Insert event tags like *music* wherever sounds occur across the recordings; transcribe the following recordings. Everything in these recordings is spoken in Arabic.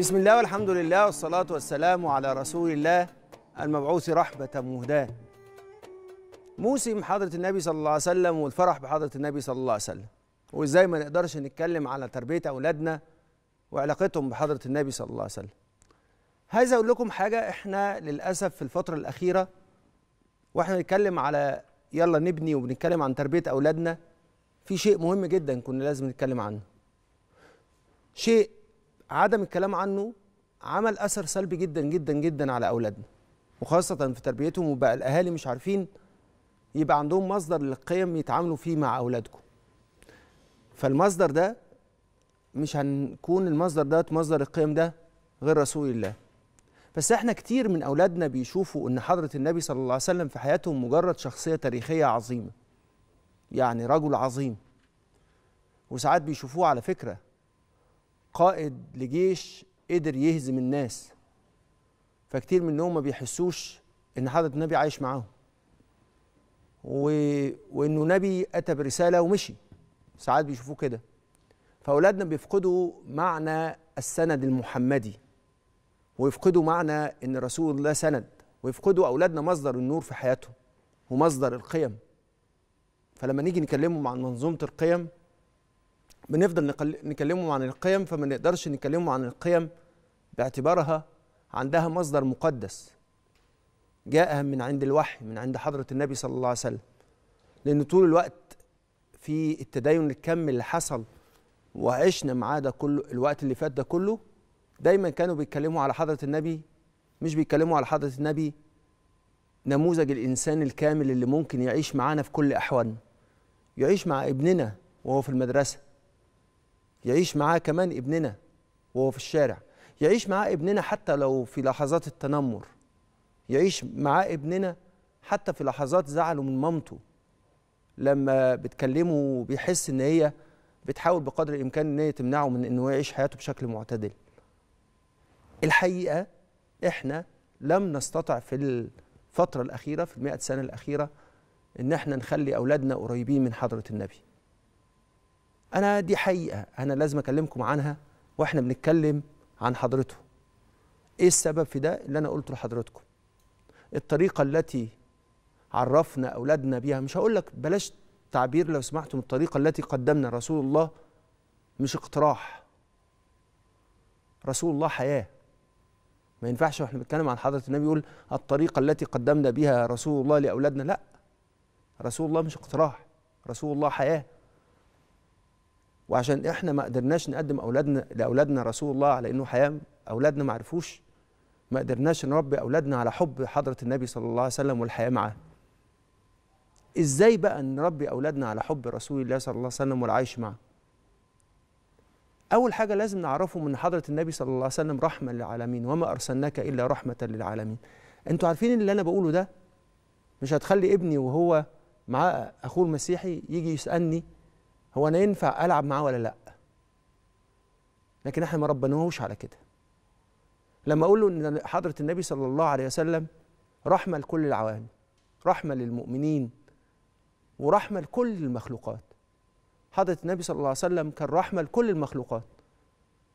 بسم الله والحمد لله والصلاة والسلام على رسول الله المبعوث رحمة مهداة موسم حضرة النبي صلى الله عليه وسلم والفرح بحضرة النبي صلى الله عليه وسلم وإزاي ما نقدرش نتكلم على تربية أولادنا وعلاقتهم بحضرة النبي صلى الله عليه وسلم عايز أقول لكم حاجة إحنا للأسف في الفترة الأخيرة وإحنا بنتكلم على يلا نبني وبنتكلم عن تربية أولادنا في شيء مهم جدا كنا لازم نتكلم عنه شيء عدم الكلام عنه عمل اثر سلبي جدا جدا جدا على اولادنا وخاصه في تربيتهم وبقى الاهالي مش عارفين يبقى عندهم مصدر للقيم يتعاملوا فيه مع اولادكم فالمصدر ده مش هنكون المصدر ده مصدر القيم ده غير رسول الله بس احنا كتير من اولادنا بيشوفوا ان حضره النبي صلى الله عليه وسلم في حياتهم مجرد شخصيه تاريخيه عظيمه يعني رجل عظيم وساعات بيشوفوه على فكره قائد لجيش قدر يهزم الناس فكتير منهم ما بيحسوش ان حضره النبي عايش معاهم و... وانه نبي اتى برساله ومشي ساعات بيشوفوه كده فاولادنا بيفقدوا معنى السند المحمدي ويفقدوا معنى ان رسول الله سند ويفقدوا اولادنا مصدر النور في حياتهم ومصدر القيم فلما نيجي نكلمهم عن منظومه القيم بنفضل نكلمهم عن القيم فما نقدرش نكلمهم عن القيم باعتبارها عندها مصدر مقدس جاءها من عند الوحي من عند حضرة النبي صلى الله عليه وسلم لأن طول الوقت في التدين الكم اللي حصل وعشنا معاه ده كله الوقت اللي فات ده كله دايما كانوا بيتكلموا على حضرة النبي مش بيتكلموا على حضرة النبي نموذج الإنسان الكامل اللي ممكن يعيش معانا في كل أحوالنا يعيش مع ابننا وهو في المدرسة يعيش معاه كمان ابننا وهو في الشارع يعيش معاه ابننا حتى لو في لحظات التنمر يعيش معاه ابننا حتى في لحظات زعله من مامته لما بتكلمه بيحس ان هي بتحاول بقدر الامكان ان هي تمنعه من انه هو يعيش حياته بشكل معتدل الحقيقه احنا لم نستطع في الفتره الاخيره في المئة سنه الاخيره ان احنا نخلي اولادنا قريبين من حضره النبي انا دي حقيقه انا لازم اكلمكم عنها واحنا بنتكلم عن حضرته ايه السبب في ده اللي انا قلته لحضرتكم الطريقه التي عرفنا اولادنا بيها مش هقول لك بلاش تعبير لو سمحتم الطريقه التي قدمنا رسول الله مش اقتراح رسول الله حياه ما ينفعش واحنا بنتكلم عن حضره النبي يقول الطريقه التي قدمنا بها رسول الله لاولادنا لا رسول الله مش اقتراح رسول الله حياه وعشان احنا ما قدرناش نقدم اولادنا لاولادنا رسول الله على انه حياه اولادنا ما عرفوش ما قدرناش نربي اولادنا على حب حضره النبي صلى الله عليه وسلم والحياه معاه ازاي بقى نربي اولادنا على حب رسول الله صلى الله عليه وسلم والعيش معه اول حاجه لازم نعرفهم ان حضره النبي صلى الله عليه وسلم رحمه للعالمين وما ارسلناك الا رحمه للعالمين انتوا عارفين اللي انا بقوله ده مش هتخلي ابني وهو معاه اخوه المسيحي يجي يسالني هو انا ينفع العب معاه ولا لا لكن احنا ما ربناهوش على كده لما اقول له ان حضره النبي صلى الله عليه وسلم رحمه لكل العوالم رحمه للمؤمنين ورحمه لكل المخلوقات حضره النبي صلى الله عليه وسلم كان رحمه لكل المخلوقات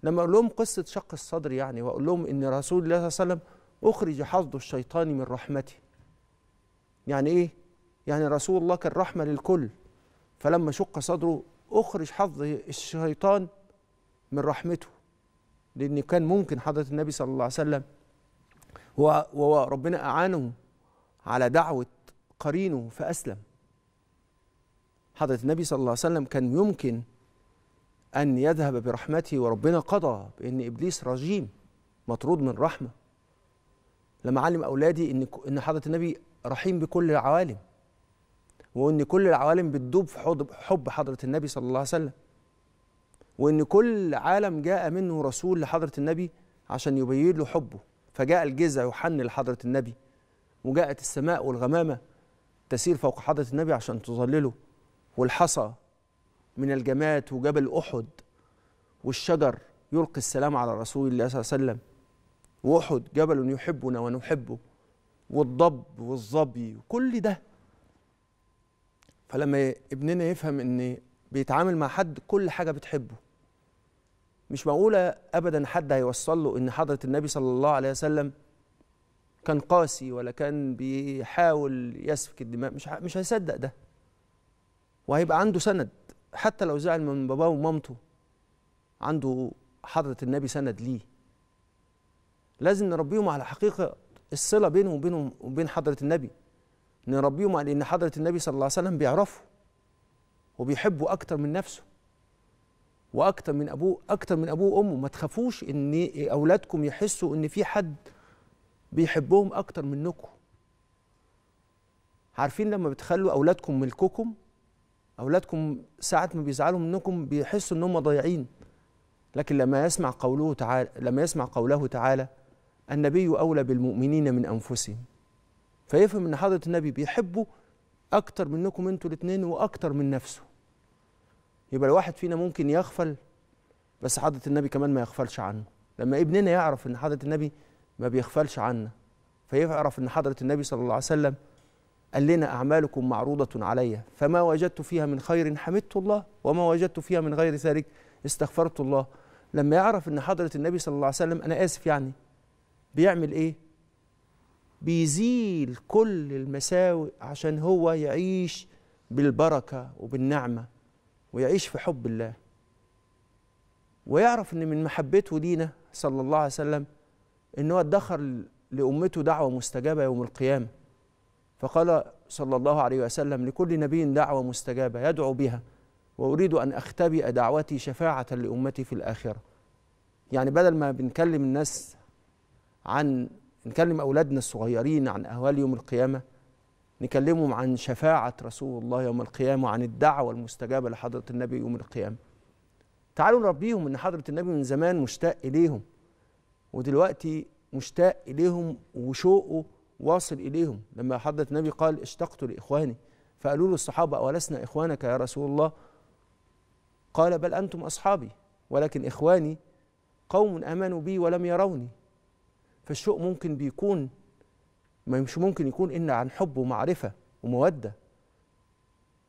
لما اقول لهم قصه شق الصدر يعني واقول لهم ان رسول الله صلى الله عليه وسلم اخرج حظه الشيطان من رحمته يعني ايه يعني رسول الله كان رحمه للكل فلما شق صدره اخرج حظ الشيطان من رحمته لان كان ممكن حضره النبي صلى الله عليه وسلم وربنا اعانه على دعوه قرينه فاسلم حضره النبي صلى الله عليه وسلم كان يمكن ان يذهب برحمته وربنا قضى بان ابليس رجيم مطرود من رحمه لما علم اولادي ان ان حضره النبي رحيم بكل العوالم وان كل العوالم بتدوب في حب حضره النبي صلى الله عليه وسلم وان كل عالم جاء منه رسول لحضره النبي عشان يبين له حبه فجاء الجزع يحن لحضره النبي وجاءت السماء والغمامه تسير فوق حضره النبي عشان تظلله والحصى من الجماد وجبل احد والشجر يلقي السلام على رسول الله صلى الله عليه وسلم واحد جبل يحبنا ونحبه والضب والظبي وكل ده فلما ابننا يفهم ان بيتعامل مع حد كل حاجه بتحبه مش معقوله ابدا حد هيوصل له ان حضره النبي صلى الله عليه وسلم كان قاسي ولا كان بيحاول يسفك الدماء مش مش هيصدق ده وهيبقى عنده سند حتى لو زعل من باباه ومامته عنده حضره النبي سند ليه لازم نربيهم على حقيقه الصله بينهم وبينهم وبين حضره النبي نربيهم على ان حضره النبي صلى الله عليه وسلم بيعرفه وبيحبه اكتر من نفسه واكتر من ابوه اكتر من ابوه وامه ما تخافوش ان اولادكم يحسوا ان في حد بيحبهم اكتر منكم عارفين لما بتخلوا اولادكم ملككم اولادكم ساعه ما بيزعلوا منكم بيحسوا ان هم ضايعين لكن لما يسمع قوله تعالى لما يسمع قوله تعالى النبي اولى بالمؤمنين من انفسهم فيفهم ان حضره النبي بيحبه اكتر منكم انتوا الاثنين واكتر من نفسه يبقى الواحد فينا ممكن يغفل بس حضره النبي كمان ما يغفلش عنه لما ابننا يعرف ان حضره النبي ما بيغفلش عنا فيعرف ان حضره النبي صلى الله عليه وسلم قال لنا اعمالكم معروضه علي فما وجدت فيها من خير حمدت الله وما وجدت فيها من غير ذلك استغفرت الله لما يعرف ان حضره النبي صلى الله عليه وسلم انا اسف يعني بيعمل ايه بيزيل كل المساوئ عشان هو يعيش بالبركة وبالنعمة ويعيش في حب الله ويعرف ان من محبته لينا صلى الله عليه وسلم ان هو ادخر لامته دعوه مستجابه يوم القيامه فقال صلى الله عليه وسلم لكل نبي دعوه مستجابه يدعو بها واريد ان اختبئ دعوتي شفاعه لامتي في الاخره يعني بدل ما بنكلم الناس عن نكلم أولادنا الصغيرين عن أهوال يوم القيامة نكلمهم عن شفاعة رسول الله يوم القيامة وعن الدعوة المستجابة لحضرة النبي يوم القيامة تعالوا نربيهم ان حضره النبي من زمان مشتاق اليهم ودلوقتي مشتاق اليهم وشوقه واصل اليهم لما حضره النبي قال اشتقت لاخواني فقالوا له الصحابه اولسنا اخوانك يا رسول الله قال بل انتم اصحابي ولكن اخواني قوم امنوا بي ولم يروني فالشوق ممكن بيكون مش ممكن يكون إلا عن حب ومعرفة ومودة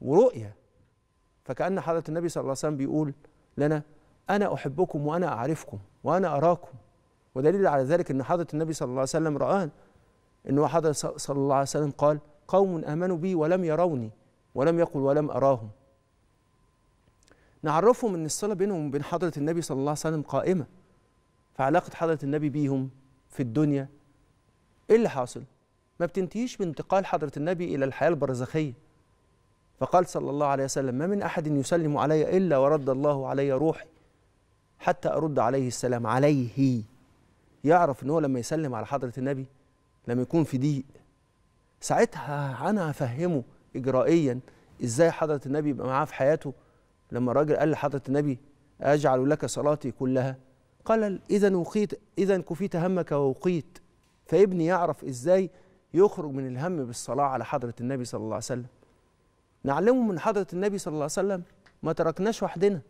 ورؤية فكأن حضرة النبي صلى الله عليه وسلم بيقول لنا أنا أحبكم وأنا أعرفكم وأنا أراكم ودليل على ذلك أن حضرة النبي صلى الله عليه وسلم رآنا أن حضرة صلى الله عليه وسلم قال قوم آمنوا بي ولم يروني ولم يقل ولم أراهم نعرفهم أن الصلة بينهم وبين حضرة النبي صلى الله عليه وسلم قائمة فعلاقة حضرة النبي بيهم في الدنيا ايه اللي حاصل ما بتنتهيش بانتقال حضره النبي الى الحياه البرزخيه فقال صلى الله عليه وسلم ما من احد يسلم علي الا ورد الله علي روحي حتى ارد عليه السلام عليه يعرف ان هو لما يسلم على حضره النبي لما يكون في ضيق ساعتها انا هفهمه اجرائيا ازاي حضره النبي يبقى معاه في حياته لما الراجل قال لحضره النبي اجعل لك صلاتي كلها قال إذا وقيت إذا كفيت همك ووقيت فابني يعرف إزاي يخرج من الهم بالصلاة على حضرة النبي صلى الله عليه وسلم نعلمه من حضرة النبي صلى الله عليه وسلم ما تركناش وحدنا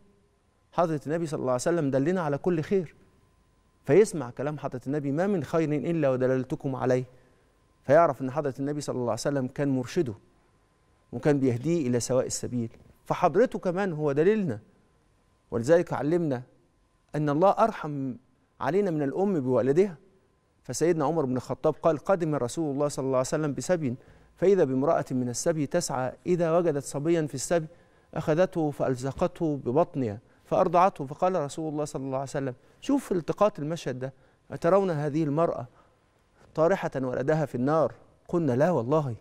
حضرة النبي صلى الله عليه وسلم دلنا على كل خير فيسمع كلام حضرة النبي ما من خير إلا ودللتكم عليه فيعرف أن حضرة النبي صلى الله عليه وسلم كان مرشده وكان بيهديه إلى سواء السبيل فحضرته كمان هو دليلنا ولذلك علمنا أن الله أرحم علينا من الأم بوالدها فسيدنا عمر بن الخطاب قال قدم رسول الله صلى الله عليه وسلم بسبي فإذا بامرأة من السبي تسعى إذا وجدت صبيا في السبي أخذته فألزقته ببطنها فأرضعته فقال رسول الله صلى الله عليه وسلم شوف التقاط المشهد ده أترون هذه المرأة طارحة ولدها في النار قلنا لا والله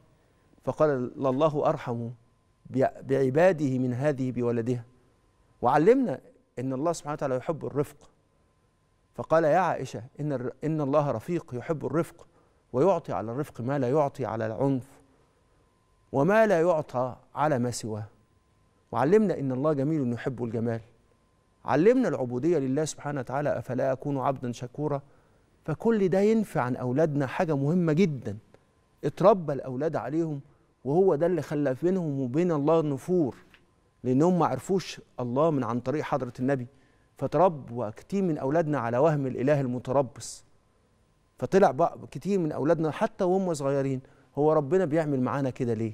فقال الله أرحم بعباده من هذه بولدها وعلمنا ان الله سبحانه وتعالى يحب الرفق فقال يا عائشه ان ان الله رفيق يحب الرفق ويعطي على الرفق ما لا يعطي على العنف وما لا يعطى على ما سواه وعلمنا ان الله جميل يحب الجمال علمنا العبوديه لله سبحانه وتعالى افلا اكون عبدا شكورا فكل ده ينفع عن اولادنا حاجه مهمه جدا اتربى الاولاد عليهم وهو ده اللي خلى بينهم وبين الله نفور لانهم ما عرفوش الله من عن طريق حضره النبي فتربوا كتير من اولادنا على وهم الاله المتربص فطلع بقى كتير من اولادنا حتى وهم صغيرين هو ربنا بيعمل معانا كده ليه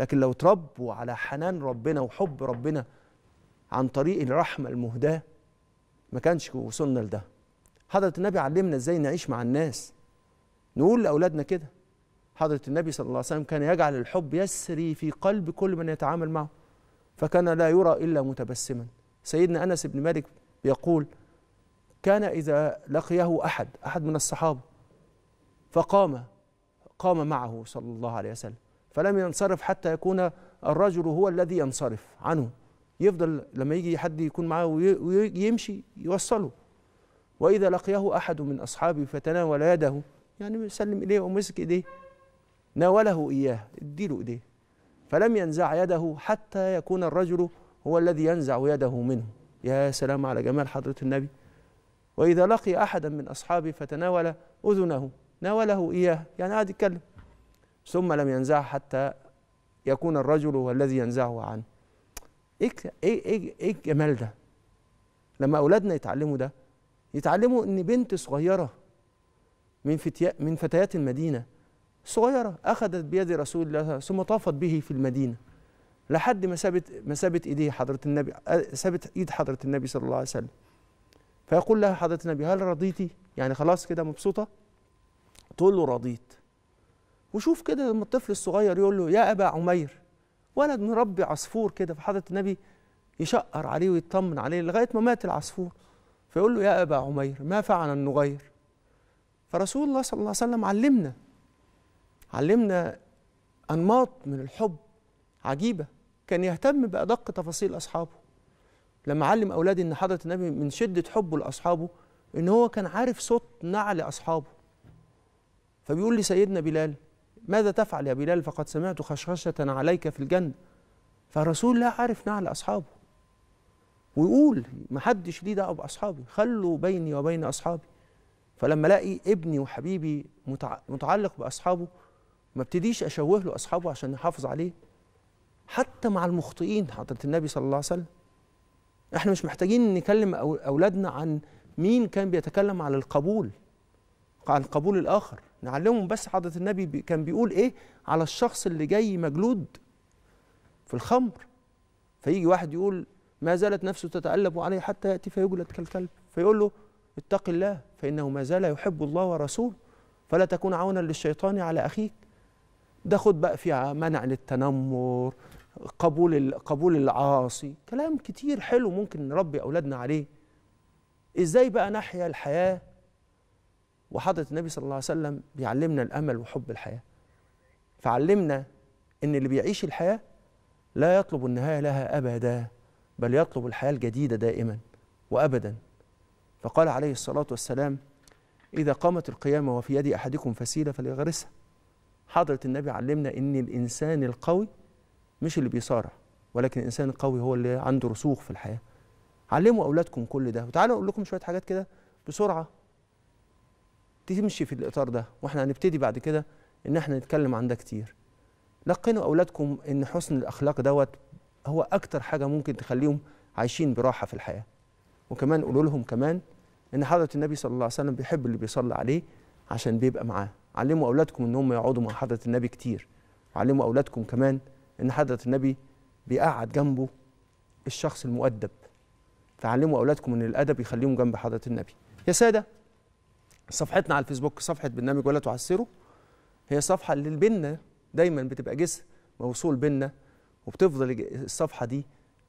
لكن لو تربوا على حنان ربنا وحب ربنا عن طريق الرحمه المهداه ما كانش وصلنا لده حضره النبي علمنا ازاي نعيش مع الناس نقول لاولادنا كده حضره النبي صلى الله عليه وسلم كان يجعل الحب يسري في قلب كل من يتعامل معه فكان لا يرى إلا متبسما سيدنا أنس بن مالك يقول كان إذا لقيه أحد أحد من الصحابة فقام قام معه صلى الله عليه وسلم فلم ينصرف حتى يكون الرجل هو الذي ينصرف عنه يفضل لما يجي حد يكون معاه ويمشي يوصله وإذا لقيه أحد من أصحابه فتناول يده يعني سلم إليه ومسك إيديه ناوله إياه اديله إيديه فلم ينزع يده حتى يكون الرجل هو الذي ينزع يده منه يا سلام على جمال حضرة النبي وإذا لقي أحدا من أصحابه فتناول أذنه ناوله إياه يعني قاعد يتكلم ثم لم ينزع حتى يكون الرجل هو الذي ينزعه عنه إيه إيه إيه إيه الجمال ده لما أولادنا يتعلموا ده يتعلموا إن بنت صغيرة من من فتيات المدينة صغيرة أخذت بيد رسول الله ثم طافت به في المدينة لحد ما سابت ما سابت ايديه حضره النبي سابت ايد حضره النبي صلى الله عليه وسلم فيقول لها حضره النبي هل رضيتي يعني خلاص كده مبسوطه تقول له رضيت وشوف كده لما الطفل الصغير يقول له يا ابا عمير ولد مربي عصفور كده فحضره النبي يشقر عليه ويطمن عليه لغايه ما مات العصفور فيقول له يا ابا عمير ما فعل النغير فرسول الله صلى الله عليه وسلم علمنا علمنا أنماط من الحب عجيبة كان يهتم بأدق تفاصيل أصحابه لما علم أولادي أن حضرة النبي من شدة حبه لأصحابه أن هو كان عارف صوت نعل أصحابه فبيقول لي سيدنا بلال ماذا تفعل يا بلال فقد سمعت خشخشة عليك في الجنة فالرسول لا عارف نعل أصحابه ويقول ما حدش ليه دعوة بأصحابي خلوا بيني وبين أصحابي فلما الاقي ابني وحبيبي متعلق باصحابه ما ابتديش اشوه له اصحابه عشان نحافظ عليه حتى مع المخطئين حضره النبي صلى الله عليه وسلم احنا مش محتاجين نكلم اولادنا عن مين كان بيتكلم على القبول عن قبول الاخر نعلمهم بس حضره النبي كان بيقول ايه على الشخص اللي جاي مجلود في الخمر فيجي واحد يقول ما زالت نفسه تتألب عليه حتى يأتي فيجلد كالكلب فيقول له اتق الله فإنه ما زال يحب الله ورسوله فلا تكون عونا للشيطان على أخيك ده خد بقى فيها منع للتنمر قبول قبول العاصي كلام كتير حلو ممكن نربي اولادنا عليه ازاي بقى نحيا الحياه وحضره النبي صلى الله عليه وسلم بيعلمنا الامل وحب الحياه فعلمنا ان اللي بيعيش الحياه لا يطلب النهايه لها ابدا بل يطلب الحياه الجديده دائما وابدا فقال عليه الصلاه والسلام اذا قامت القيامه وفي يد احدكم فسيله فليغرسها حضرة النبي علمنا إن الإنسان القوي مش اللي بيصارع ولكن الإنسان القوي هو اللي عنده رسوخ في الحياة علموا أولادكم كل ده وتعالوا أقول لكم شوية حاجات كده بسرعة تمشي في الإطار ده وإحنا هنبتدي بعد كده إن إحنا نتكلم عن ده كتير لقنوا أولادكم إن حسن الأخلاق دوت هو أكتر حاجة ممكن تخليهم عايشين براحة في الحياة وكمان قولوا لهم كمان إن حضرة النبي صلى الله عليه وسلم بيحب اللي بيصلي عليه عشان بيبقى معاه علموا اولادكم ان هم يقعدوا مع حضره النبي كتير علموا اولادكم كمان ان حضره النبي بيقعد جنبه الشخص المؤدب فعلموا اولادكم ان الادب يخليهم جنب حضره النبي يا ساده صفحتنا على الفيسبوك صفحه برنامج ولا تعسره هي صفحه بينا دايما بتبقى جسر موصول بينا وبتفضل الصفحه دي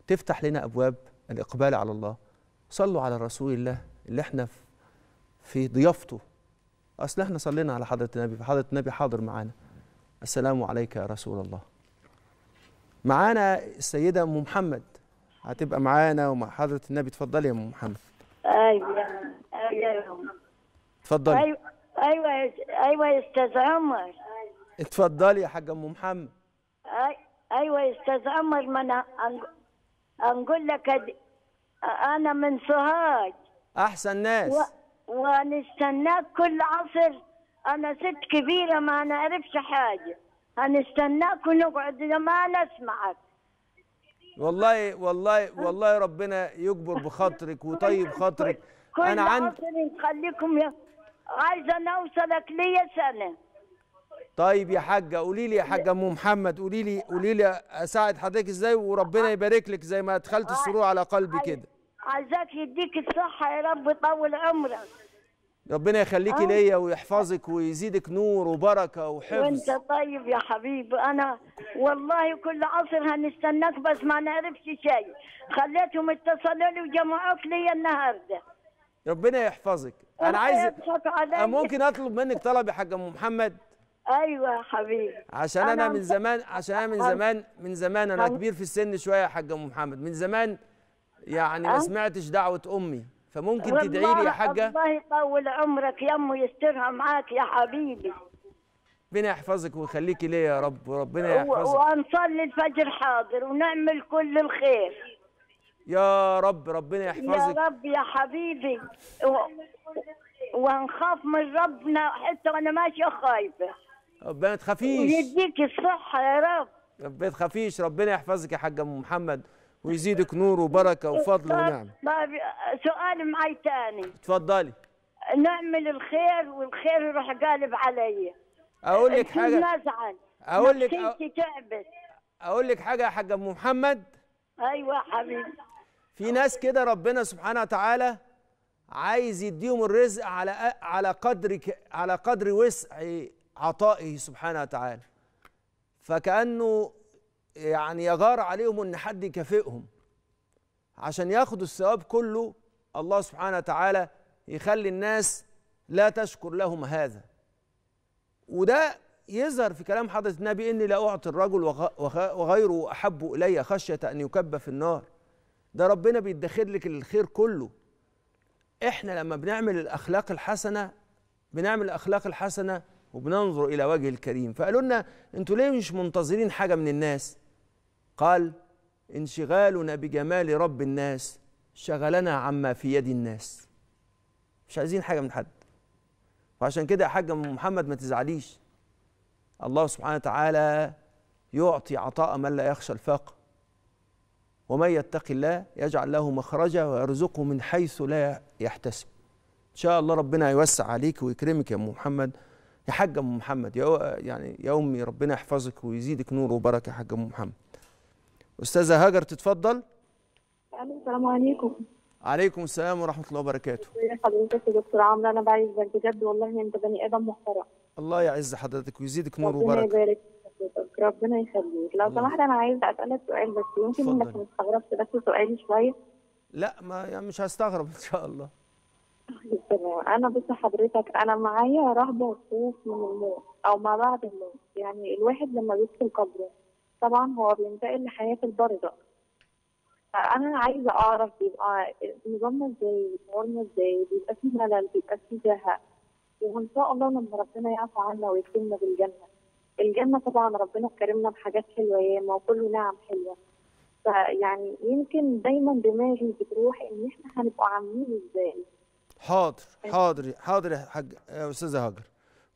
تفتح لنا ابواب الاقبال على الله صلوا على رسول الله اللي احنا في ضيافته اصل احنا صلينا على حضره النبي فحضره النبي حاضر معانا السلام عليك يا رسول الله معانا السيده ام محمد هتبقى معانا ومع حضره النبي اتفضلي يا ام محمد ايوه ايوه اتفضلي ايوه ايوه يا أيوة استاذ عمر اتفضلي يا حاجه ام محمد ايوه يا استاذ عمر ما انا هنقول لك انا من سوهاج احسن ناس وهنستناك كل عصر أنا ست كبيرة ما نعرفش حاجة هنستناك ونقعد ما نسمعك والله والله والله ربنا يكبر بخاطرك وطيب خاطرك كل أنا عندي نخليكم يا عايزة نوصلك ليا سنة طيب يا حاجة قولي لي يا حاجة أم محمد قولي لي قولي لي أساعد حضرتك إزاي وربنا يبارك لك زي ما أدخلت السرور على قلبي كده عايزاك يديك الصحه يا رب طول عمرك ربنا يخليكي آه. ليا ويحفظك ويزيدك نور وبركه وحفظ وانت طيب يا حبيبي انا والله كل عصر هنستناك بس ما نعرفش شيء خليتهم اتصلوا لي وجمعوك ليا النهارده ربنا يحفظك انا عايز ممكن اطلب منك طلب يا حاج ام محمد ايوه يا حبيبي عشان انا, أنا من زمان عشان انا من زمان من زمان انا كبير في السن شويه يا حاج ام محمد من زمان يعني ما أه؟ سمعتش دعوه امي فممكن تدعي لي يا حاجه الله يطول عمرك يا امي يسترها معاك يا حبيبي ربنا يحفظك ويخليكي ليا يا رب وربنا يحفظك ونصلي الفجر حاضر ونعمل كل الخير يا رب ربنا يحفظك يا رب يا حبيبي و... ونخاف من ربنا حتى وانا ماشيه خايفه ربنا تخافيش ويديك الصحه يا رب ربنا تخافيش ربنا يحفظك يا حاجه ام محمد ويزيدك نور وبركه وفضل طيب، ونعمه طيب، سؤال معي ثاني تفضلي نعمل الخير والخير يروح قالب علي اقول لك حاجه نزعل اقول لك تعبت اقول لك حاجه يا حاج ام محمد ايوه حبيبي في ناس كده ربنا سبحانه وتعالى عايز يديهم الرزق على على قدر على قدر وسع عطائه سبحانه وتعالى فكانه يعني يغار عليهم ان حد يكافئهم عشان ياخدوا الثواب كله الله سبحانه وتعالى يخلي الناس لا تشكر لهم هذا وده يظهر في كلام حضرة النبي إني لا أعطي الرجل وغيره أحب إلي خشية أن يكب في النار ده ربنا بيدخر لك الخير كله إحنا لما بنعمل الأخلاق الحسنة بنعمل الأخلاق الحسنة وبننظر إلى وجه الكريم فقالوا لنا أنتوا ليه مش منتظرين حاجة من الناس قال انشغالنا بجمال رب الناس شغلنا عما في يد الناس مش عايزين حاجه من حد وعشان كده يا حاج محمد ما تزعليش الله سبحانه وتعالى يعطي عطاء من لا يخشى الفقر ومن يتق الله يجعل له مخرجا ويرزقه من حيث لا يحتسب ان شاء الله ربنا يوسع عليك ويكرمك يا ام محمد يا حاج ام محمد يعني يا امي ربنا يحفظك ويزيدك نور وبركه يا حاج ام محمد استاذه هاجر تتفضل السلام عليكم عليكم السلام ورحمه الله وبركاته ازي حضرتك يا دكتور عمرو انا بعزك بجد والله انت بني ادم محترم الله يعز حضرتك ويزيدك نور وبركه ربنا يبارك فيك ربنا يخليك لو سمحت انا عايز اسالك سؤال بس يمكن انك مستغربت بس سؤالي شويه لا ما يعني مش هستغرب *laughs* ان شاء الله طيب، انا بص حضرتك انا معايا رهبه وخوف من الموت او ما بعد الموت يعني الواحد لما بيدخل قبره طبعا هو بينتقل لحياه البرزة فانا عايزه اعرف بيبقى نظامنا ازاي امورنا ازاي بيبقى فيه ملل بيبقى فيه زهق وان شاء الله لما ربنا يعفو عنا ويكرمنا بالجنه الجنه طبعا ربنا كرمنا بحاجات حلوه ياما وكله نعم حلوه فيعني يمكن دايما دماغي بتروح ان احنا هنبقى عاملين ازاي حاضر حاضر حاضر يا حاج يا استاذه هاجر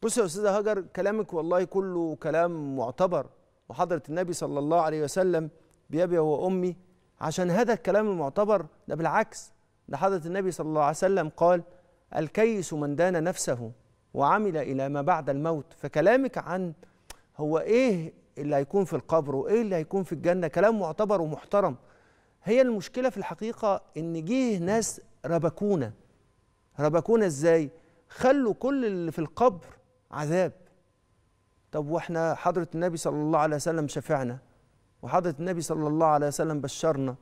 بصي يا استاذه هاجر كلامك والله كله كلام معتبر وحضرة النبي صلى الله عليه وسلم بأبي وأمي عشان هذا الكلام المعتبر ده بالعكس ده حضرة النبي صلى الله عليه وسلم قال الكيس من دان نفسه وعمل إلى ما بعد الموت فكلامك عن هو إيه اللي هيكون في القبر وإيه اللي هيكون في الجنة كلام معتبر ومحترم هي المشكلة في الحقيقة إن جه ناس ربكونا ربكونا إزاي خلوا كل اللي في القبر عذاب طب واحنا حضرة النبي صلى الله عليه وسلم شفعنا وحضرة النبي صلى الله عليه وسلم بشرنا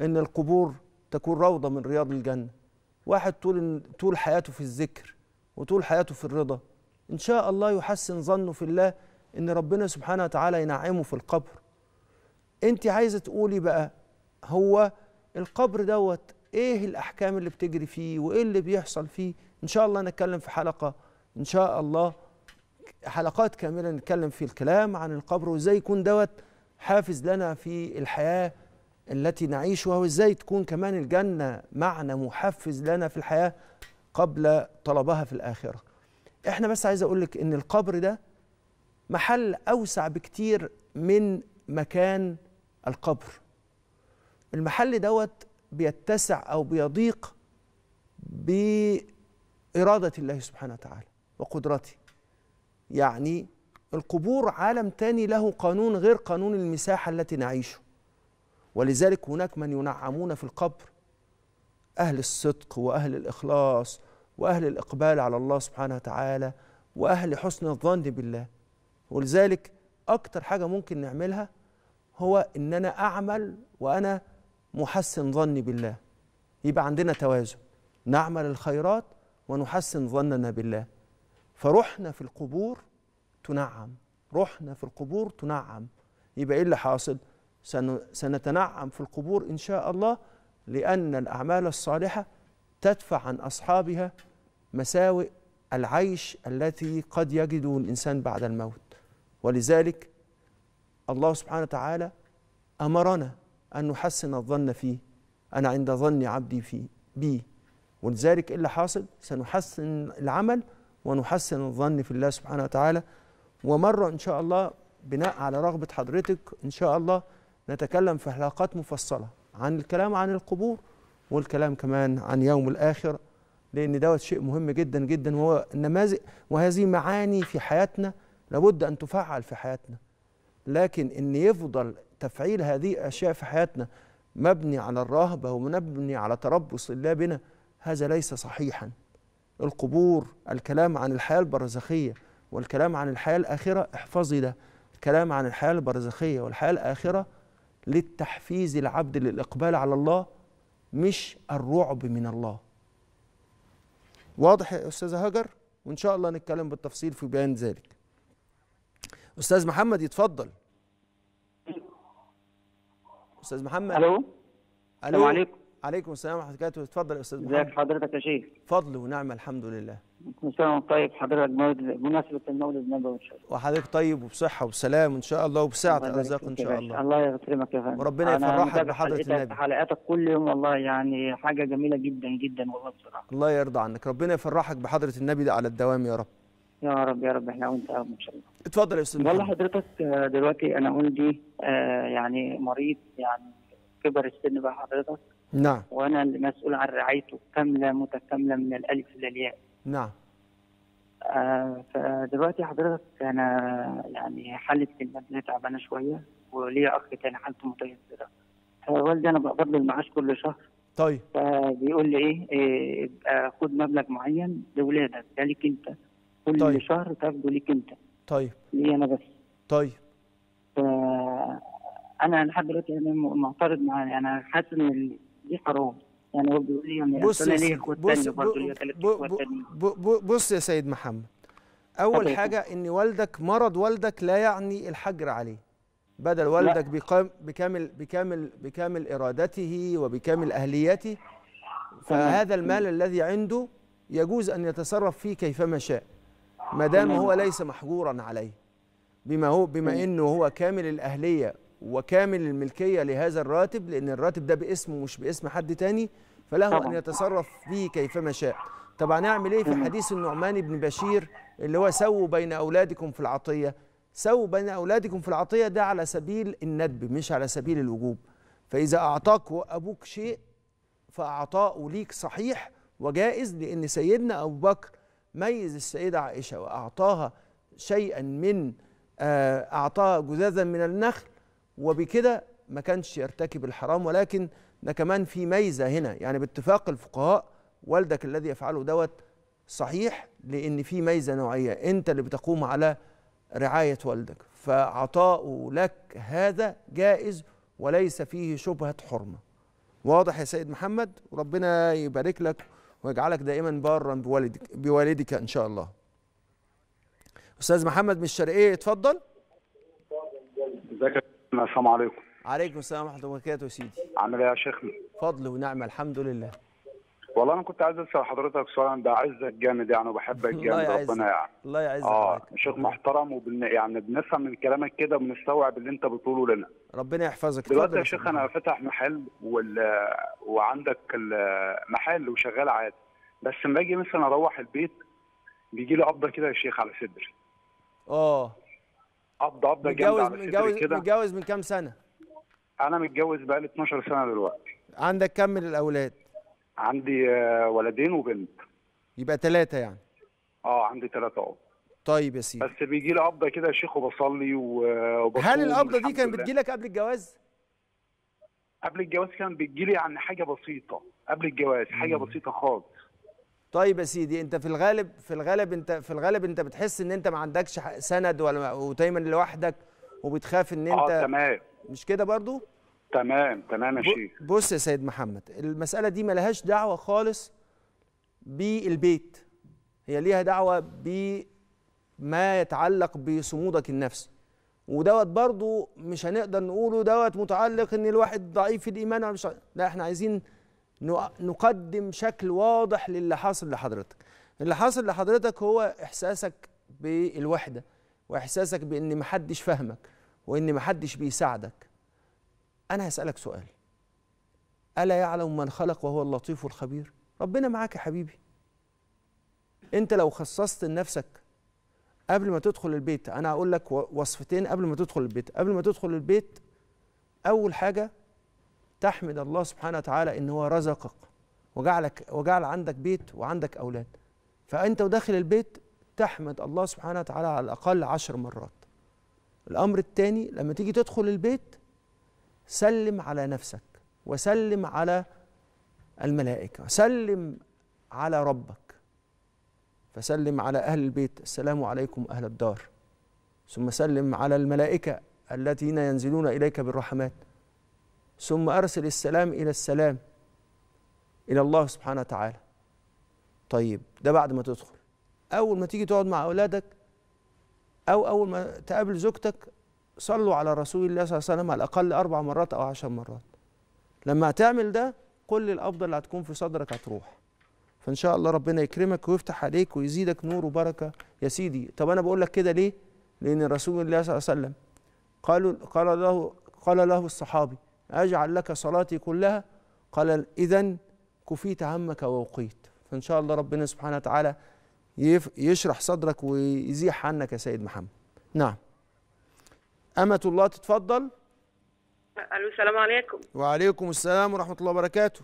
إن القبور تكون روضة من رياض الجنة واحد طول طول حياته في الذكر وطول حياته في الرضا إن شاء الله يحسن ظنه في الله إن ربنا سبحانه وتعالى ينعمه في القبر أنت عايزة تقولي بقى هو القبر دوت إيه الأحكام اللي بتجري فيه وإيه اللي بيحصل فيه إن شاء الله نتكلم في حلقة إن شاء الله حلقات كاملة نتكلم في الكلام عن القبر وإزاي يكون دوت حافز لنا في الحياة التي نعيشها وإزاي تكون كمان الجنة معنى محفز لنا في الحياة قبل طلبها في الآخرة إحنا بس عايز أقولك إن القبر ده محل أوسع بكتير من مكان القبر المحل دوت بيتسع أو بيضيق بإرادة الله سبحانه وتعالى وقدرته يعني القبور عالم تاني له قانون غير قانون المساحة التي نعيشه ولذلك هناك من ينعمون في القبر أهل الصدق وأهل الإخلاص وأهل الإقبال على الله سبحانه وتعالى وأهل حسن الظن بالله ولذلك أكتر حاجة ممكن نعملها هو إن أنا أعمل وأنا محسن ظني بالله يبقى عندنا توازن نعمل الخيرات ونحسن ظننا بالله فروحنا في القبور تنعم روحنا في القبور تنعم يبقى ايه اللي حاصل سنتنعم في القبور ان شاء الله لان الاعمال الصالحه تدفع عن اصحابها مساوئ العيش التي قد يجده الانسان بعد الموت ولذلك الله سبحانه وتعالى امرنا ان نحسن الظن فيه انا عند ظن عبدي فيه بي ولذلك ايه اللي حاصل سنحسن العمل ونحسن الظن في الله سبحانه وتعالى ومرة إن شاء الله بناء على رغبة حضرتك إن شاء الله نتكلم في حلقات مفصلة عن الكلام عن القبور والكلام كمان عن يوم الآخر لأن دوت شيء مهم جدا جدا وهو النماذج وهذه معاني في حياتنا لابد أن تفعل في حياتنا لكن إن يفضل تفعيل هذه الأشياء في حياتنا مبني على الرهبة ومبني على تربص الله بنا هذا ليس صحيحا القبور الكلام عن الحياة البرزخية والكلام عن الحياة الآخرة احفظي ده الكلام عن الحياة البرزخية والحياة الآخرة للتحفيز العبد للإقبال على الله مش الرعب من الله واضح يا أستاذة هاجر وإن شاء الله نتكلم بالتفصيل في بيان ذلك أستاذ محمد يتفضل أستاذ محمد ألو السلام عليكم عليكم السلام ورحمه الله وبركاته اتفضل يا استاذ محمد ازيك حضرتك يا شيخ فضل ونعم الحمد لله وانت طيب حضرتك بمناسبه المولد النبوي ان شاء الله وحضرتك طيب وبصحه وسلام ان شاء الله وبسعه الرزاق ان شاء الله الله يكرمك يا فندم وربنا يفرحك بحضره النبي حلقاتك كل يوم والله يعني حاجه جميله جدا جدا والله بصراحه الله يرضى عنك ربنا يفرحك بحضره النبي ده على الدوام يا رب يا رب يا رب احنا وانت ان شاء الله اتفضل يا استاذ والله حضرتك آه، دلوقتي انا والدي آه، يعني مريض يعني كبر السن بقى حضرتك نعم وانا المسؤول عن رعايته كامله متكامله من الالف للياء نعم آه فدلوقتي حضرتك انا يعني حاله المبنى تعبانه شويه وليا اخ تاني حالته متيسره فوالدي آه، انا بقبض له المعاش كل شهر طيب فبيقول لي ايه, إيه خد مبلغ معين لاولادك ده ليك انت كل طيب. شهر تاخده ليك انت طيب ليا انا بس طيب ف... انا لحد دلوقتي معترض معاه يعني انا حاسس ان حرام يعني, يعني بص لهم بص بص بص يا سيد محمد اول طبعا. حاجه ان والدك مرض والدك لا يعني الحجر عليه بدل والدك بكامل بكامل بكامل ارادته وبكامل اهليته فهذا المال الذي عنده يجوز ان يتصرف فيه كيفما شاء ما دام هو ليس محجورا عليه بما هو بما انه هو كامل الاهليه وكامل الملكية لهذا الراتب لأن الراتب ده باسمه مش باسم حد تاني فله أن يتصرف به كيفما شاء طبعا أعمل إيه في حديث النعمان بن بشير اللي هو سووا بين أولادكم في العطية سووا بين أولادكم في العطية ده على سبيل الندب مش على سبيل الوجوب فإذا أعطاك أبوك شيء فأعطاه ليك صحيح وجائز لأن سيدنا أبو بكر ميز السيدة عائشة وأعطاها شيئا من آه، أعطاها جذاذا من النخل وبكده ما كانش يرتكب الحرام ولكن ده كمان في ميزه هنا يعني باتفاق الفقهاء والدك الذي يفعله دوت صحيح لان في ميزه نوعيه انت اللي بتقوم على رعايه والدك فعطاؤه لك هذا جائز وليس فيه شبهه حرمه واضح يا سيد محمد وربنا يبارك لك ويجعلك دائما بارا بوالدك بوالدك ان شاء الله استاذ محمد من الشرقيه اتفضل السلام عليكم عليكم السلام ورحمه الله وبركاته يا سيدي عامل ايه يا شيخنا فضل ونعمه الحمد لله والله انا كنت عايز اسال حضرتك سؤال انا بعزك جامد يعني وبحبك *laughs* جامد ربنا يعني الله يعزك اه شيخ محترم وبن يعني بنفهم من كلامك كده وبنستوعب اللي انت بتقوله لنا ربنا يحفظك دلوقتي يا شيخ انا فاتح محل وال... وعندك المحل وشغال عادي بس لما اجي مثلا اروح البيت بيجي لي قبضه كده يا شيخ على صدري اه قبضه قبضه جامده على متجوز كده متجوز من كام سنه؟ انا متجوز بقالي 12 سنه دلوقتي عندك كم من الاولاد؟ عندي آه، ولدين وبنت يبقى ثلاثه يعني اه عندي ثلاثه اه طيب يا سيدي بس بيجي لي قبضه كده يا شيخ وبصلي آه، وبصلي هل القبضه دي كانت بتجي لك قبل الجواز؟ قبل الجواز كان بتجي لي يعني حاجه بسيطه قبل الجواز حاجه مم. بسيطه خالص طيب يا سيدي انت في الغالب في الغالب انت في الغالب انت بتحس ان انت ما عندكش سند ولا ودايما لوحدك وبتخاف ان آه، انت اه تمام مش كده برضو تمام تمام يا شيخ بص يا سيد محمد المساله دي ملهاش دعوه خالص بالبيت هي ليها دعوه بما يتعلق بصمودك النفسي ودوت برضو مش هنقدر نقوله دوت متعلق ان الواحد ضعيف الايمان ولا مش لا احنا عايزين نقدم شكل واضح للي حاصل لحضرتك اللي حاصل لحضرتك هو احساسك بالوحده واحساسك بان محدش فاهمك وان محدش بيساعدك انا هسالك سؤال الا يعلم من خلق وهو اللطيف الخبير ربنا معاك يا حبيبي انت لو خصصت لنفسك قبل ما تدخل البيت انا هقول لك وصفتين قبل ما تدخل البيت قبل ما تدخل البيت اول حاجه تحمد الله سبحانه وتعالى ان هو رزقك وجعلك وجعل عندك بيت وعندك اولاد فانت وداخل البيت تحمد الله سبحانه وتعالى على الاقل عشر مرات الامر الثاني لما تيجي تدخل البيت سلم على نفسك وسلم على الملائكه سلم على ربك فسلم على اهل البيت السلام عليكم اهل الدار ثم سلم على الملائكه الذين ينزلون اليك بالرحمات ثم أرسل السلام إلى السلام إلى الله سبحانه وتعالى طيب ده بعد ما تدخل أول ما تيجي تقعد مع أولادك أو أول ما تقابل زوجتك صلوا على رسول الله صلى الله عليه وسلم على الأقل أربع مرات أو عشر مرات لما هتعمل ده كل الأفضل اللي هتكون في صدرك هتروح فإن شاء الله ربنا يكرمك ويفتح عليك ويزيدك نور وبركة يا سيدي طب أنا بقول لك كده ليه؟ لأن رسول الله صلى الله عليه وسلم قالوا قال له قال له الصحابي أجعل لك صلاتي كلها قال إذا كفيت عمك ووقيت فإن شاء الله ربنا سبحانه وتعالى يشرح صدرك ويزيح عنك يا سيد محمد نعم أمة الله تتفضل ألو السلام عليكم وعليكم السلام ورحمة الله وبركاته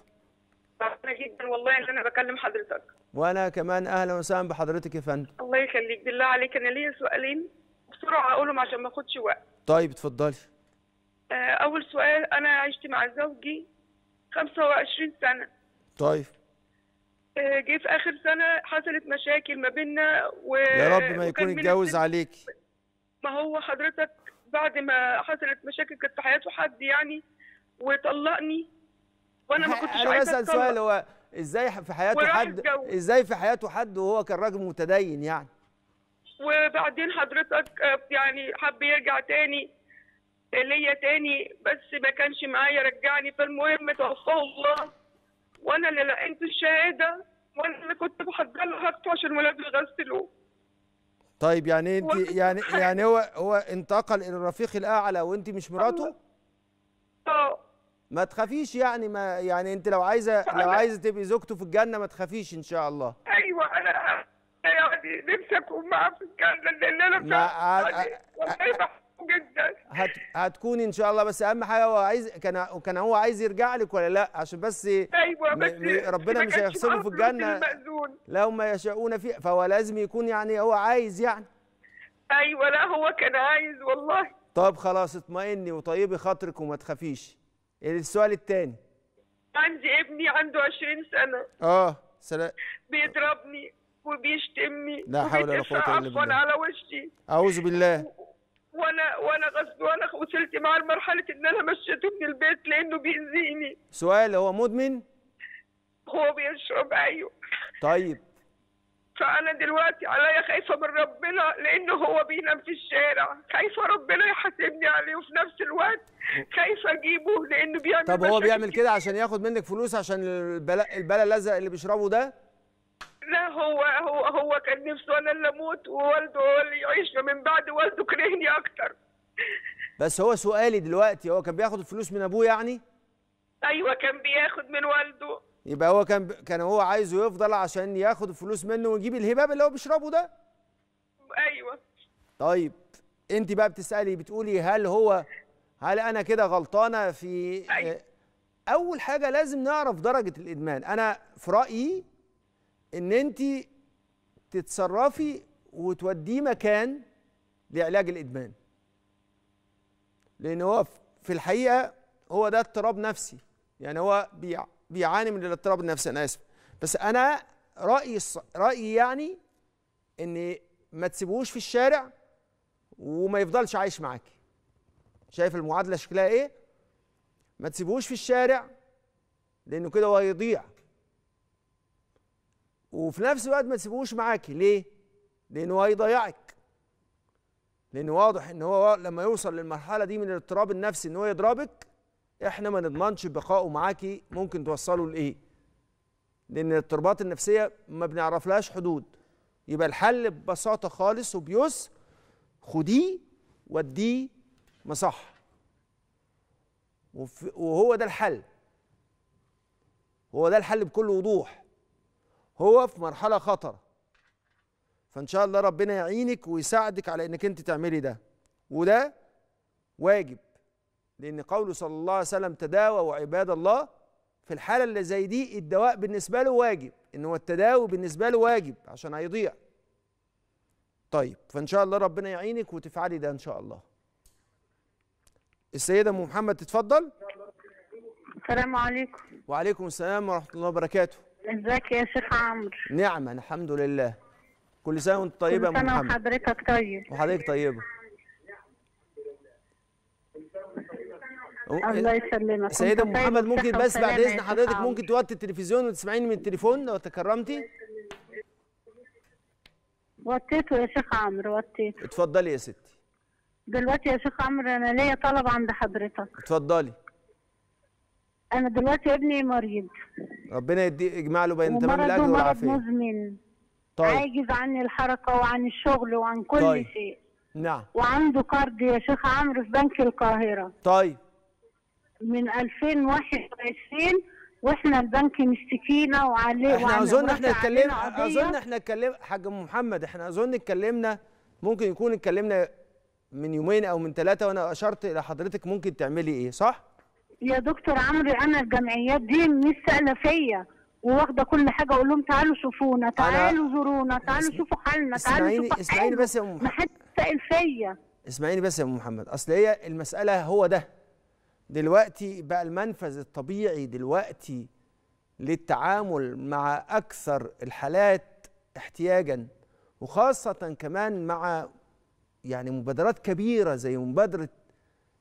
فرحانة جدا والله إن أنا بكلم حضرتك وأنا كمان أهلا وسهلا بحضرتك يا فندم الله يخليك بالله عليك أنا ليا سؤالين بسرعة أقولهم عشان ما أخدش وقت طيب اتفضلي آه، أول سؤال أنا عشت مع زوجي 25 سنة طيب آه، جه في آخر سنة حصلت مشاكل ما بيننا و... يا رب ما يكون اتجوز عليك ما هو حضرتك بعد ما حصلت مشاكل كانت في حياته حد يعني وطلقني وانا ما *laughs* كنتش عايزه انا بسال سؤال هو ازاي في حياته حد الجو. ازاي في حياته حد وهو كان راجل متدين يعني وبعدين حضرتك آه، يعني حب يرجع تاني ليا تاني بس ما كانش معايا رجعني فالمهم توفاه الله وانا اللي لقيت الشهاده وانا اللي كنت بحضر لها عشان ولادي يغسلوه طيب يعني انت يعني يعني هو هو انتقل الى الرفيق الاعلى وانت مش مراته؟ اه ما تخافيش يعني ما يعني انت لو عايزه لو عايزه تبقي زوجته في الجنه ما تخافيش ان شاء الله ايوه انا يعني نفسي اكون معاه في الجنه لان انا ما جدا هت... هتكون ان شاء الله بس اهم حاجه هو عايز كان كان هو عايز يرجع لك ولا لا عشان بس ايوه بس م... ربنا مش هيحسبه في الجنه لو ما يشاؤون فيه فهو لازم يكون يعني هو عايز يعني ايوه لا هو كان عايز والله طب خلاص اطمئني وطيبي خاطرك وما تخافيش السؤال الثاني عندي ابني عنده 20 سنه اه سلام بيضربني وبيشتمني لا حول ولا قوه الا بالله على وشي اعوذ بالله وانا وانا غصب وانا وصلت معاه لمرحله ان انا مشيته من البيت لانه بيأذيني سؤال هو مدمن؟ هو بيشرب ايوه طيب فانا دلوقتي عليا خايفه من ربنا لانه هو بينام في الشارع خايفه ربنا يحاسبني عليه وفي نفس الوقت خايفه اجيبه لانه بيعمل طب هو بيعمل كده عشان ياخد منك فلوس عشان البلا البلا اللي بيشربه ده لا هو هو هو كان نفسه انا اللي اموت ووالده هو اللي يعيش فمن بعد والده كرهني اكتر بس هو سؤالي دلوقتي هو كان بياخد الفلوس من ابوه يعني؟ ايوه كان بياخد من والده يبقى هو كان ب... كان هو عايزه يفضل عشان ياخد الفلوس منه ويجيب الهباب اللي هو بيشربه ده؟ ايوه طيب انت بقى بتسالي بتقولي هل هو هل انا كده غلطانه في أيوة. اول حاجه لازم نعرف درجه الادمان انا في رايي ان انت تتصرفي وتوديه مكان لعلاج الادمان لان هو في الحقيقه هو ده اضطراب نفسي يعني هو بيعاني من الاضطراب النفسي انا اسف بس انا رايي رايي يعني ان ما تسيبوش في الشارع وما يفضلش عايش معاكي شايف المعادله شكلها ايه ما تسيبوش في الشارع لانه كده هو هيضيع وفي نفس الوقت ما تسيبوش معاكي ليه؟ لأن هو هيضيعك لأن واضح إن هو لما يوصل للمرحلة دي من الاضطراب النفسي إن هو يضربك إحنا ما نضمنش بقائه معاكي ممكن توصله لإيه؟ لأن الاضطرابات النفسية ما بنعرفلهاش حدود يبقى الحل ببساطة خالص وبيسر خديه وديه مصح وهو ده الحل هو ده الحل بكل وضوح هو في مرحله خطرة فان شاء الله ربنا يعينك ويساعدك على انك انت تعملي ده وده واجب لان قوله صلى الله عليه وسلم تداووا عباد الله في الحاله اللي زي دي الدواء بالنسبه له واجب ان هو التداوي بالنسبه له واجب عشان هيضيع طيب فان شاء الله ربنا يعينك وتفعلي ده ان شاء الله السيده ام محمد تتفضل السلام عليكم وعليكم السلام ورحمه الله وبركاته ازيك يا شيخ عمرو نعمه الحمد لله كل سنه وانت طيبه يا محمد كل سنه وحضرتك طيب وحضرتك طيبه الله يسلمك سيدة طيب محمد ممكن بس بعد اذن حضرتك ممكن توطي التلفزيون وتسمعيني من التليفون لو تكرمتي وطيته يا شيخ عمرو وطيته اتفضلي يا ستي دلوقتي يا شيخ عمرو انا ليا طلب عند حضرتك اتفضلي انا دلوقتي ابني مريض ربنا يدي يجمع له بين تمام الاجر والعافيه مرض مزمن طيب. عاجز عن الحركه وعن الشغل وعن كل طيب. شيء نعم وعنده كارد يا شيخ عمرو في بنك القاهره طيب من 2021 واحنا البنك مشتكينا وعليه احنا اظن احنا اتكلمنا اظن احنا اتكلمنا حاج محمد احنا اظن اتكلمنا ممكن يكون اتكلمنا من يومين او من ثلاثه وانا اشرت الى حضرتك ممكن تعملي ايه صح؟ يا دكتور عمرو انا الجمعيات دي مش سائله فيا وواخده كل حاجه اقول لهم تعالوا شوفونا تعالوا زورونا تعالوا شوفوا حالنا تعالوا شوفوا حالنا اسمعيني بس يا ام محمد ما حدش سائل فيا اسمعيني بس يا ام محمد اصل هي المساله هو ده دلوقتي بقى المنفذ الطبيعي دلوقتي للتعامل مع اكثر الحالات احتياجا وخاصه كمان مع يعني مبادرات كبيره زي مبادره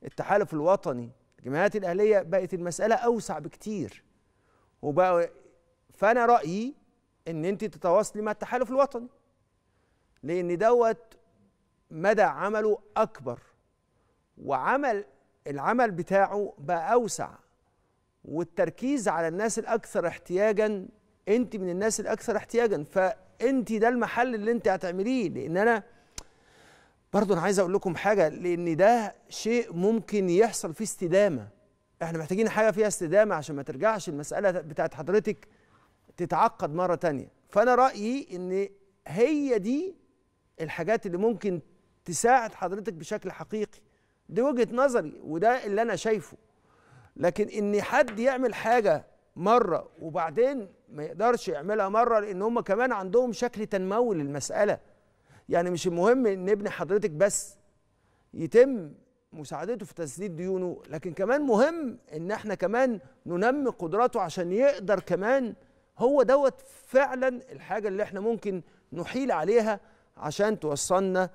التحالف الوطني الجمعيات الاهليه بقت المساله اوسع بكتير وبقى فانا رايي ان انت تتواصلي مع التحالف الوطني لان دوت مدى عمله اكبر وعمل العمل بتاعه بقى اوسع والتركيز على الناس الاكثر احتياجا انت من الناس الاكثر احتياجا فانت ده المحل اللي انت هتعمليه لان انا برضه انا عايز اقول لكم حاجه لان ده شيء ممكن يحصل فيه استدامه احنا محتاجين حاجه فيها استدامه عشان ما ترجعش المساله بتاعت حضرتك تتعقد مره تانية فانا رايي ان هي دي الحاجات اللي ممكن تساعد حضرتك بشكل حقيقي دي وجهه نظري وده اللي انا شايفه لكن ان حد يعمل حاجه مره وبعدين ما يقدرش يعملها مره لان هم كمان عندهم شكل تنموي للمساله يعني مش المهم ان ابن حضرتك بس يتم مساعدته في تسديد ديونه لكن كمان مهم ان احنا كمان ننمي قدراته عشان يقدر كمان هو دوت فعلا الحاجه اللي احنا ممكن نحيل عليها عشان توصلنا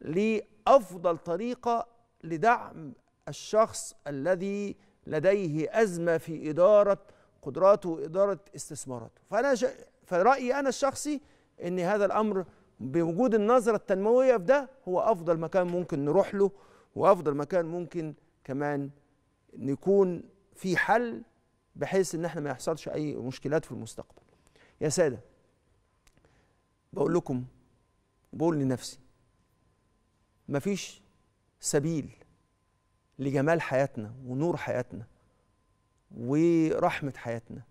لافضل طريقه لدعم الشخص الذي لديه ازمه في اداره قدراته واداره استثماراته فانا ش... فرايي انا الشخصي ان هذا الامر بوجود النظرة التنموية في ده هو أفضل مكان ممكن نروح له وأفضل مكان ممكن كمان نكون في حل بحيث إن احنا ما يحصلش أي مشكلات في المستقبل يا سادة بقول لكم بقول لنفسي مفيش سبيل لجمال حياتنا ونور حياتنا ورحمة حياتنا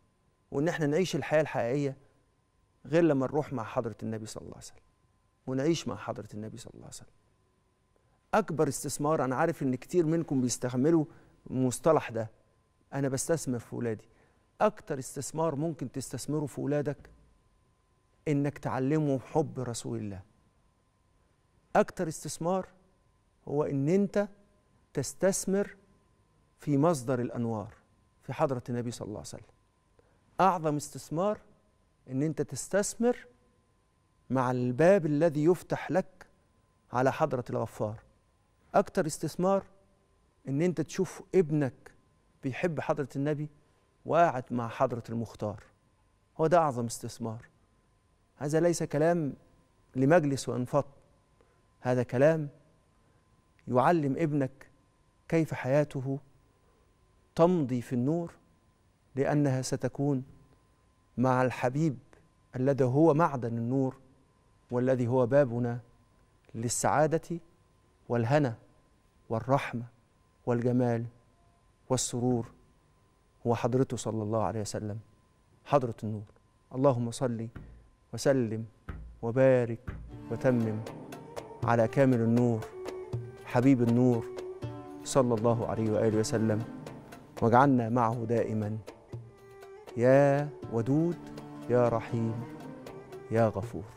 وإن احنا نعيش الحياة الحقيقية غير لما نروح مع حضرة النبي صلى الله عليه وسلم ونعيش مع حضرة النبي صلى الله عليه وسلم أكبر استثمار أنا عارف إن كتير منكم بيستعملوا المصطلح ده أنا بستثمر في ولادي أكتر استثمار ممكن تستثمره في ولادك إنك تعلمه حب رسول الله أكتر استثمار هو إن أنت تستثمر في مصدر الأنوار في حضرة النبي صلى الله عليه وسلم أعظم استثمار إن أنت تستثمر مع الباب الذي يفتح لك على حضرة الغفار أكتر استثمار إن أنت تشوف ابنك بيحب حضرة النبي وقاعد مع حضرة المختار هو ده أعظم استثمار هذا ليس كلام لمجلس وانفط هذا كلام يعلم ابنك كيف حياته تمضي في النور لأنها ستكون مع الحبيب الذي هو معدن النور والذي هو بابنا للسعاده والهنا والرحمه والجمال والسرور هو حضرته صلى الله عليه وسلم حضره النور اللهم صل وسلم وبارك وتمم على كامل النور حبيب النور صلى الله عليه واله وسلم واجعلنا معه دائما يا ودود يا رحيم يا غفور